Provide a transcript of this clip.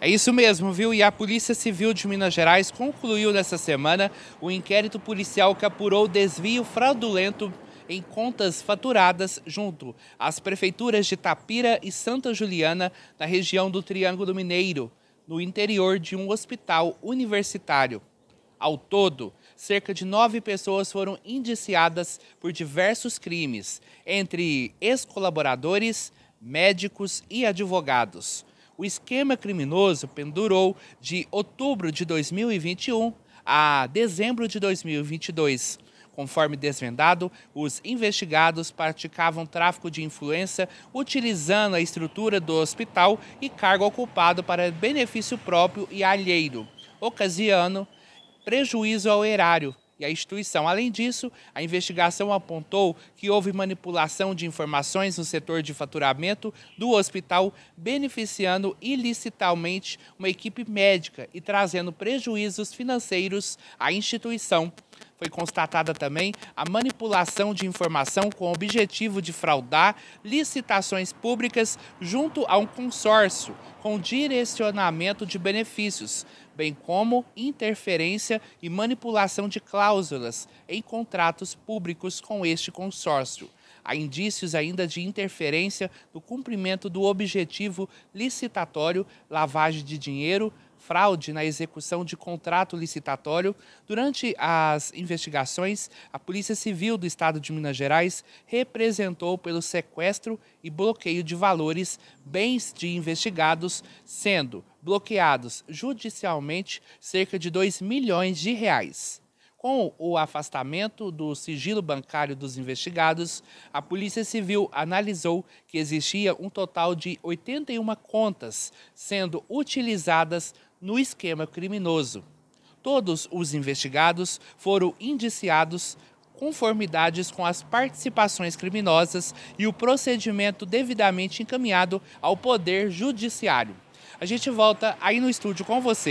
É isso mesmo, viu? E a Polícia Civil de Minas Gerais concluiu nessa semana o inquérito policial que apurou desvio fraudulento em contas faturadas junto às prefeituras de Tapira e Santa Juliana, na região do Triângulo Mineiro, no interior de um hospital universitário. Ao todo, cerca de nove pessoas foram indiciadas por diversos crimes, entre ex-colaboradores, médicos e advogados o esquema criminoso pendurou de outubro de 2021 a dezembro de 2022. Conforme desvendado, os investigados praticavam tráfico de influência utilizando a estrutura do hospital e cargo ocupado para benefício próprio e alheiro, ocasionando prejuízo ao erário e a instituição. Além disso, a investigação apontou que houve manipulação de informações no setor de faturamento do hospital, beneficiando ilicitamente uma equipe médica e trazendo prejuízos financeiros à instituição. Foi constatada também a manipulação de informação com o objetivo de fraudar licitações públicas junto a um consórcio com direcionamento de benefícios, bem como interferência e manipulação de cláusulas em contratos públicos com este consórcio. Há indícios ainda de interferência no cumprimento do objetivo licitatório, lavagem de dinheiro, fraude na execução de contrato licitatório. Durante as investigações, a Polícia Civil do Estado de Minas Gerais representou pelo sequestro e bloqueio de valores, bens de investigados, sendo bloqueados judicialmente cerca de 2 milhões de reais. Com o afastamento do sigilo bancário dos investigados, a Polícia Civil analisou que existia um total de 81 contas sendo utilizadas no esquema criminoso. Todos os investigados foram indiciados conformidades com as participações criminosas e o procedimento devidamente encaminhado ao Poder Judiciário a gente volta aí no estúdio com você.